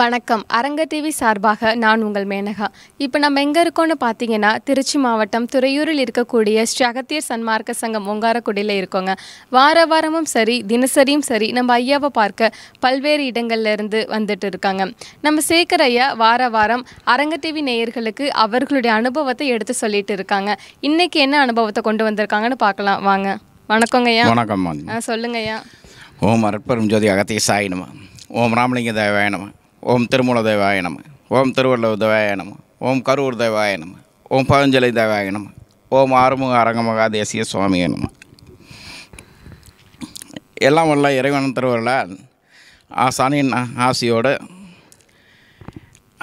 வணக்கம் அரங்க டிவி சார்பாக நான் உங்கள் மேனகா இப்போ நம்ம எங்கே இருக்கோம்னு பார்த்தீங்கன்னா திருச்சி மாவட்டம் துறையூரில் இருக்கக்கூடிய ஸ்ரீ சன்மார்க்க சங்கம் ஒங்காரக்குடியில் இருக்கோங்க வார வாரமும் சரி தினசரியும் சரி நம்ம ஐயாவை பார்க்க பல்வேறு இடங்கள்லேருந்து வந்துட்டு இருக்காங்க நம்ம சேகர் ஐயா வார வாரம் அரங்க டிவி நேயர்களுக்கு அவர்களுடைய அனுபவத்தை எடுத்து சொல்லிட்டு இருக்காங்க இன்றைக்கி என்ன அனுபவத்தை கொண்டு வந்திருக்காங்கன்னு பார்க்கலாம் வாங்க வணக்கங்க ஐயா வணக்கம் ஆ சொல்லுங்க ஐயா ஓம் அற்பரும் ஜோதி அகத்திய ஓம் ராமலிங்க தேவாயனமா ஓம் திருமூல தேவாய நம ஓம் திருவள்ளுவர் தேவாய நம ஓம் கரூர் தேவாய நம ஓம் பதஞ்சலி தேவாய நம ஓம் ஆறுமுக அரங்கமகா தேசிய சுவாமி நம எல்லாம் உள்ள இறைவன் திருவள்ளால் ஆசானின் ஆசியோடு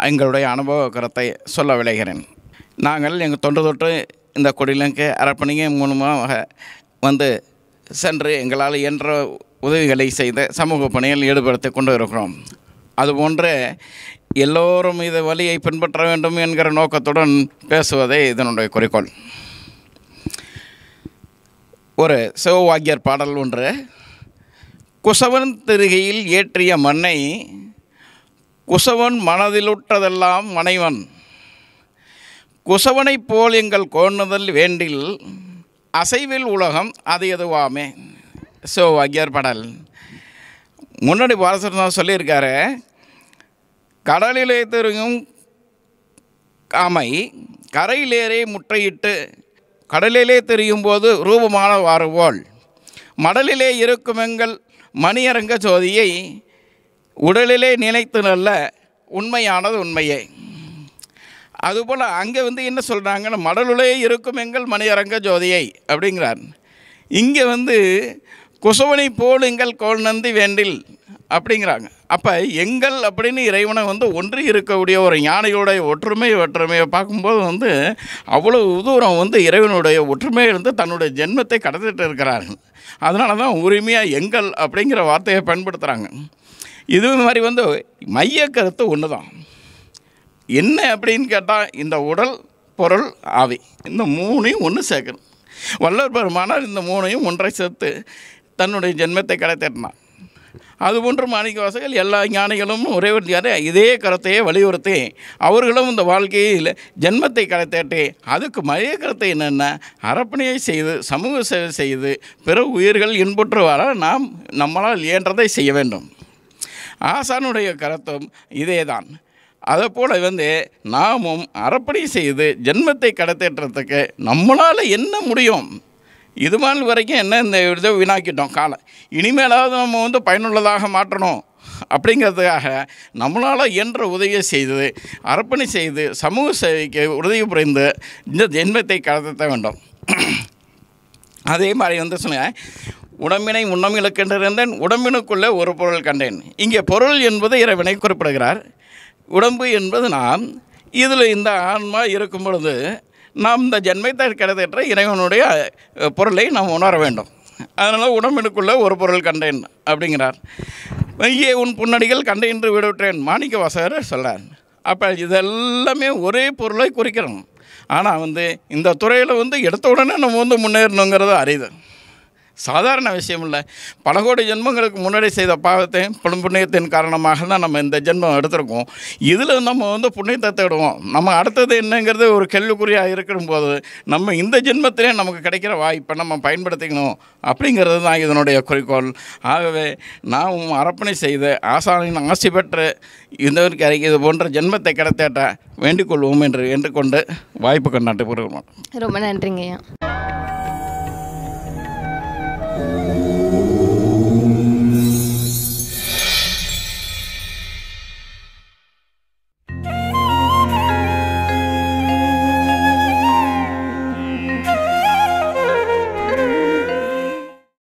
எங்களுடைய அனுபவ கருத்தை சொல்ல விளைகிறேன் நாங்கள் எங்கள் தொன்று தொற்று இந்த கொடிலங்கு அரப்பணிகை மூலமாக வந்து சென்று எங்களால் என்ற உதவிகளை செய்து சமூக பணியில் ஈடுபடுத்தி கொண்டு இருக்கிறோம் அதுபோன்ற எல்லோரும் இது வழியை பின்பற்ற வேண்டும் என்கிற நோக்கத்துடன் பேசுவதே இதனுடைய குறிக்கோள் ஒரு சிவவாக்கியர் பாடல் ஒன்று குசவன் திருகையில் ஏற்றிய மண்ணை குசவன் மனதிலுற்றதெல்லாம் மனைவன் குசவனைப் போல் எங்கள் கோணுதல் வேண்டில் அசைவில் உலகம் அது எதுவாமே சிவவாக்கியர் பாடல் முன்னாடி பாலசரதான் சொல்லியிருக்காரு கடலிலே தெரியும் காமை கரையிலேறே முட்டையிட்டு கடலிலே தெரியும் போது ரூபமான வாருவோள் மடலிலே இருக்கும் எங்கள் மணியரங்க ஜோதியை உடலிலே நினைத்து நல்ல உண்மையானது உண்மையே அதுபோல் அங்கே வந்து என்ன சொல்கிறாங்கன்னா மடலுலே இருக்கும் எங்கள் மணியரங்க ஜோதியை அப்படிங்கிறார் இங்கே வந்து குசுவனை போடுங்கள் கோல் நந்தி வேண்டில் அப்படிங்கிறாங்க அப்போ எங்கள் அப்படின்னு இறைவனை வந்து ஒன்று இருக்கக்கூடிய ஒரு ஞானியோடைய ஒற்றுமை ஒற்றுமையை பார்க்கும்போது வந்து அவ்வளவு தூரம் வந்து இறைவனுடைய ஒற்றுமையிலிருந்து தன்னுடைய ஜென்மத்தை கடத்திட்டு இருக்கிறார்கள் அதனால தான் உரிமையாக எங்கள் அப்படிங்கிற வார்த்தையை பயன்படுத்துகிறாங்க இது மாதிரி வந்து மைய கருத்து ஒன்று தான் என்ன அப்படின்னு கேட்டால் இந்த உடல் பொருள் ஆவி இந்த மூணையும் ஒன்று சேர்க்கணும் வல்லவர் பெருமானால் இந்த மூணையும் ஒன்றை சேர்த்து தன்னுடைய ஜென்மத்தை கடத்தினான் அதுபோன்று மாணிக்க வாசகர் எல்லா ஞானிகளும் ஒரே ஒரு இதே கருத்தையே வலியுறுத்தி அவர்களும் இந்த வாழ்க்கையில் ஜென்மத்தை கரைத்தேட்டு அதுக்கு மழைய கருத்தை என்னென்ன அரப்பணியை செய்து சமூக சேவை செய்து பிற உயிர்கள் இன்புற்று வர நாம் நம்மளால் இயன்றதை செய்ய வேண்டும் ஆசானுடைய கருத்தும் இதே தான் அதை வந்து நாமும் அறப்பணி செய்து ஜென்மத்தை கடத்தேற்றத்துக்கு நம்மளால் என்ன முடியும் இது மாதிரி வரைக்கும் என்ன இந்த இதை வீணாக்கிட்டோம் காலம் இனிமேலாவது நம்ம வந்து பயனுள்ளதாக மாற்றணும் அப்படிங்கிறதுக்காக நம்மளால் என்ற உதவியை செய்து அர்ப்பணி செய்து சமூக சேவைக்கு உதவி புரிந்து இந்த ஜென்மத்தை கடத்த வேண்டும் அதே மாதிரி வந்து சொன்னேன் உடம்பினை உண்ணமில் கண்டிருந்தேன் உடம்பினுக்குள்ளே ஒரு பொருள் கண்டேன் இங்கே பொருள் என்பது இறைவனை குறிப்பிடுகிறார் உடம்பு என்பது நாம் இதில் இந்த ஆன்மா இருக்கும் பொழுது நாம் இந்த ஜென்மத்தை கிடைத்தற்ற இறைவனுடைய பொருளை நாம் உணர வேண்டும் அதனால் உடம்பினுக்குள்ளே ஒரு பொருள் கண்டேன் அப்படிங்கிறார் மையே உன் புன்னடிகள் கண்டேன்று விடுவிட்டேன் மாணிக்க வாசகர் சொல்கிறார் அப்போ இதெல்லாமே ஒரே பொருளை குறிக்கிறோம் ஆனால் வந்து இந்த துறையில் வந்து எடுத்த உடனே நம்ம வந்து முன்னேறணுங்கிறது அரிது சாதாரண விஷயம் இல்லை பல கோடி ஜென்மங்களுக்கு முன்னாடி செய்த பாவத்தையும் புலம் புண்ணியத்தின் காரணமாக தான் நம்ம இந்த ஜென்மம் எடுத்திருக்கோம் இதில் நம்ம வந்து புண்ணியத்தை தேடுவோம் நம்ம அடுத்தது என்னங்கிறது ஒரு கேள்விக்குறியாக போது நம்ம இந்த ஜென்மத்திலே நமக்கு கிடைக்கிற வாய்ப்பை நம்ம பயன்படுத்திக்கணும் அப்படிங்கிறது தான் இதனுடைய குறிக்கோள் ஆகவே நான் அரப்பணை செய்து ஆசானின் ஆசி பெற்று இந்த இது போன்ற ஜென்மத்தை கிடைத்தேட்ட வேண்டிக் கொள்வோம் என்று என்று கொண்டு வாய்ப்பு நட்டு பெறுகிறோம் ரொம்ப நன்றிங்கய்யா